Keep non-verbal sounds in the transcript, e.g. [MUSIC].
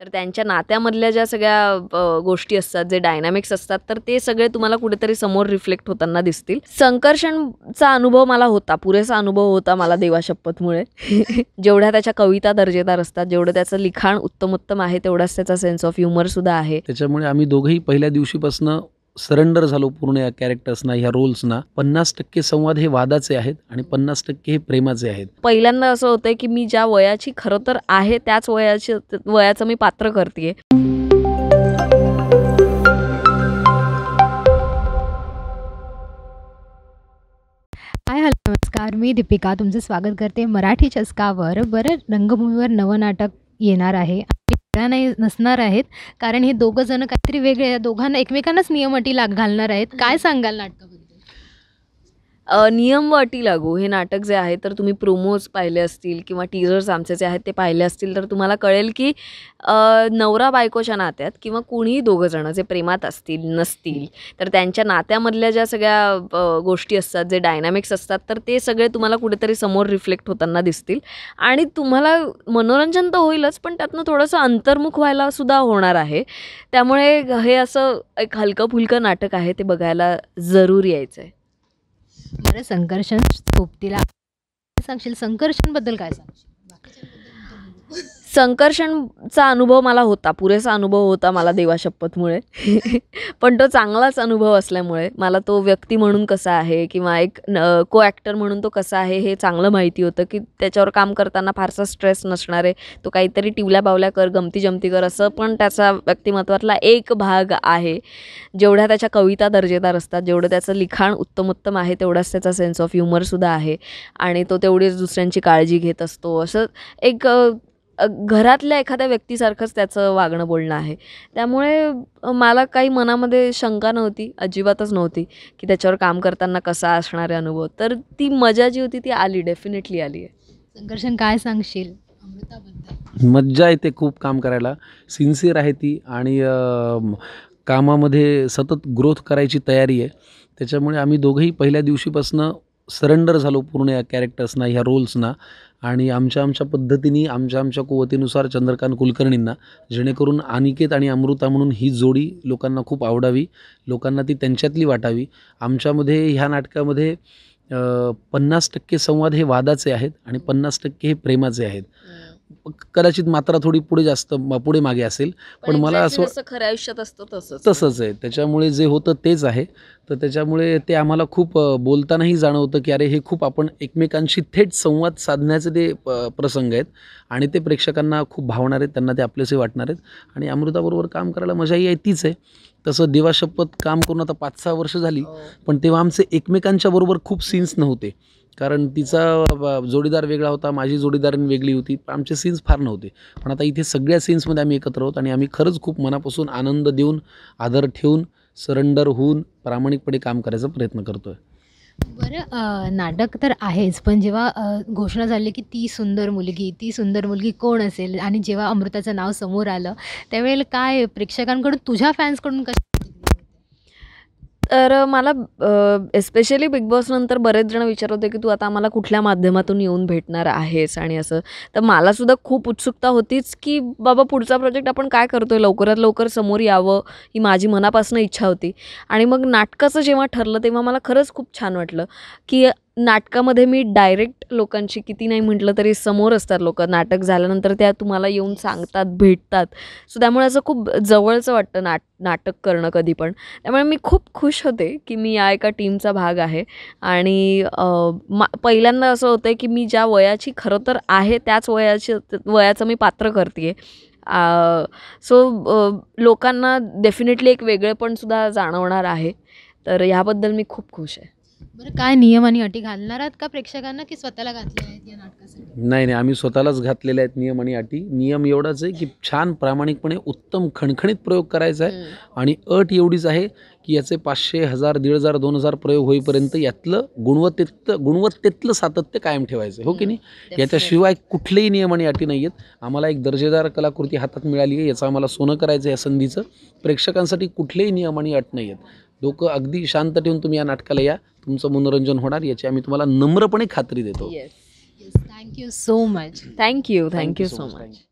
तर त्यांच्या नात्यामधल्या ज्या सगळ्या गोष्टी असतात जे डायनामिक्स असतात तर ते सगळे तुम्हाला कुठेतरी समोर रिफ्लेक्ट होताना दिसतील संकर्षणचा अनुभव मला होता पुरेसा अनुभव होता मला देवा शपथमुळे [LAUGHS] जेवढ्या त्याच्या कविता दर्जेदार असतात जेवढं त्याचं लिखाण उत्तम उत्तम आहे तेवढाच त्याचा सेन्स ऑफ ह्युमर सुद्धा आहे त्याच्यामुळे आम्ही दोघंही पहिल्या दिवशीपासून सरेंडर झालो पूर्ण या कॅरेक्टर्सना ह्या रोल्सना पन्नास टक्के संवाद हे वादाचे आहेत आणि पन्नास टक्के हे प्रेमाचे आहेत पहिल्यांदा असं होतंय की मी ज्या वयाची खरं तर आहे त्याच वयाची वयाचं मी पात्र करते नमस्कार मी दीपिका तुमचं स्वागत करते मराठी चस्कावर बरं रंगभूमीवर नवं नाटक येणार आहे नाही नसणार आहेत कारण हे दोघं जण काहीतरी वेगळे दोघांना एकमेकांनाच नियम अटी लाग घालणार आहेत काय सांगाल नाटक नियम व अटी लागू हे नाटक जे आहे तर तुम्ही प्रोमोज पाहिले असतील किंवा टीजर्स आमचे जे आहेत ते पाहिले असतील तर तुम्हाला कळेल की नवरा बायकोच्या नात्यात किंवा कोणीही दोघंजणं जे प्रेमात असतील नसतील तर त्यांच्या नात्यामधल्या ज्या सगळ्या गोष्टी असतात जे डायनामिक्स असतात तर ते सगळे तुम्हाला कुठेतरी समोर रिफ्लेक्ट होताना दिसतील आणि तुम्हाला मनोरंजन तर होईलच पण त्यातनं थोडंसं अंतर्मुख व्हायला सुद्धा होणार आहे त्यामुळे हे असं एक हलकं फुलकं नाटक आहे ते बघायला जरूर यायचं आहे बरं संकर्षण सोबतीला सांगशील संकर्षणबद्दल काय सांगशील संकर्षणचा अनुभव मला होता पुरेसा अनुभव होता मला देवा शपथमुळे [LAUGHS] पण तो चांगलाच अनुभव असल्यामुळे मला तो व्यक्ती म्हणून कसा आहे किंवा एक न को ॲक्टर म्हणून तो कसा आहे हे चांगलं माहिती होतं की त्याच्यावर काम करताना फारसा स्ट्रेस नसणारे तो काहीतरी टिवल्या बावल्या कर गमती जमती कर असं पण त्याचा व्यक्तिमत्वातला एक भाग आहे जेवढ्या त्याच्या कविता दर्जेदार असतात जेवढं त्याचं लिखाण उत्तमोत्तम आहे तेवढाच त्याचा सेन्स ऑफ ह्युमरसुद्धा आहे आणि तो तेवढीच दुसऱ्यांची काळजी घेत असतो असं एक घरातल्या एखाद्या व्यक्तीसारखंच त्याचं वागणं बोलणं आहे त्यामुळे मला काही मनामध्ये शंका नव्हती अजिबातच नव्हती की त्याच्यावर काम करताना कसा असणारे अनुभव तर ती मजा जी होती ती आली डेफिनेटली आली आहे संकर्षण काय सांगशील मज्जा येते खूप काम करायला सिन्सिअर आहे ती आणि कामामध्ये सतत ग्रोथ करायची तयारी आहे त्याच्यामुळे आम्ही दोघंही पहिल्या दिवशीपासून सरेंडर झालो पूर्ण या कॅरेक्टर्सना ह्या रोल्सना आणि आमच्या आमच्या पद्धतीने आमच्या आमच्या कुवतीनुसार चंद्रकांत कुलकर्णींना जेणेकरून अनिकेत आणि अमृता म्हणून ही जोडी लोकांना खूप आवडावी लोकांना ती त्यांच्यातली वाटावी आमच्यामध्ये ह्या नाटकामध्ये पन्नास टक्के संवाद हे वादाचे आहेत आणि पन्नास टक्के हे प्रेमाचे आहेत कदाचित मात्रा थोडी पुढे जास्त पुढे मागे असेल पण मला असं खऱ्या आयुष्यात असतं तसं तसंच आहे त्याच्यामुळे जे होतं तेच आहे तर त्याच्यामुळे ते आम्हाला खूप बोलतानाही जाणवतं की अरे हे खूप आपण एकमेकांशी थेट संवाद साधण्याचे ते प्रसंग आहेत आणि ते प्रेक्षकांना खूप भावणार आहेत त्यांना ते आपलेसे वाटणार आहेत आणि अमृताबरोबर काम करायला मजाही आहे तीच आहे तसं देवाशपथ काम करून आता पाच सहा वर्ष झाली हो. पण तेव्हा आमचे एकमेकांच्या बरोबर खूप सीन्स नव्हते कारण तिचा जोडीदार वेगळा होता माझी जोडीदार वेगळी होती आमचे सीन्स फार नव्हते पण आता इथे सगळ्या सीन्समध्ये आम्ही एकत्र आहोत आणि आम्ही खरंच खूप मनापासून आनंद देऊन आदर ठेवून सरेंडर होऊन प्रामाणिकपणे काम करायचा प्रयत्न करतो आहे बरं नाटक तर आहेच पण जेव्हा घोषणा झाली की ती सुंदर मुलगी ती सुंदर मुलगी कोण असेल आणि जेव्हा अमृताचं नाव समोर आलं त्यावेळेला काय प्रेक्षकांकडून तुझ्या फॅन्सकडून कसं तर मला एस्पेशली बिग बॉस नंतर बरेच जण विचारत होते की तू आता आम्हाला कुठल्या माध्यमातून येऊन भेटणार आहेस आणि असं तर मलासुद्धा खूप उत्सुकता होतीच की बाबा पुढचा प्रोजेक्ट आपण काय करतो आहे लवकरात लवकर समोर यावं ही माझी मनापासून इच्छा होती आणि मग नाटकाचं जेव्हा ठरलं तेव्हा मला खरंच खूप छान वाटलं की नाटकामध्ये मी डायरेक्ट लोकांची किती नाही म्हटलं तरी समोर असतात लोक नाटक झाल्यानंतर त्या तुम्हाला येऊन सांगतात भेटतात सो त्यामुळे असं खूप जवळचं वाटतं नाट नाटक करणं कधी पण त्यामुळे मी खूप खुश होते की मी या एका टीमचा भाग आहे आणि मा पहिल्यांदा असं होतं की मी ज्या वयाची खरं तर आहे त्याच वयाची वयाचं मी पात्र करते आहे सो लोकांना डेफिनेटली एक वेगळेपणसुद्धा जाणवणार आहे तर ह्याबद्दल मी खूप खुश आहे बरं काय नियम आणि अटी घालणार आहात का प्रेक्षकांना की स्वतःला घातल्या आहेत या नाटकासाठी नाही नाही आम्ही स्वतःलाच घातलेले आहेत नियम आणि अटी नियम एवढाच आहे की छान प्रामाणिकपणे उत्तम खणखणीत प्रयोग करायचा आहे आणि अट एवढीच आहे की याचे पाचशे हजार दीड हजार दोन हजार प्रयोग होईपर्यंत यातलं गुणवत्तेत गुणवत्तेतलं सातत्य कायम ठेवायचं आहे हो की नाही याच्याशिवाय कुठलेही नियम आणि अटी नाही आहेत आम्हाला एक दर्जेदार कलाकृती हातात मिळाली आहे याचं आम्हाला सोनं करायचं आहे या संधीचं प्रेक्षकांसाठी कुठलेही नियम आणि अट नाही आहेत लोक अगदी शांत ठेवून तुम्ही या नाटकाला या तुमचं मनोरंजन होणार याची आम्ही तुम्हाला नम्रपणे खात्री देतो thank you so much thank you thank you so much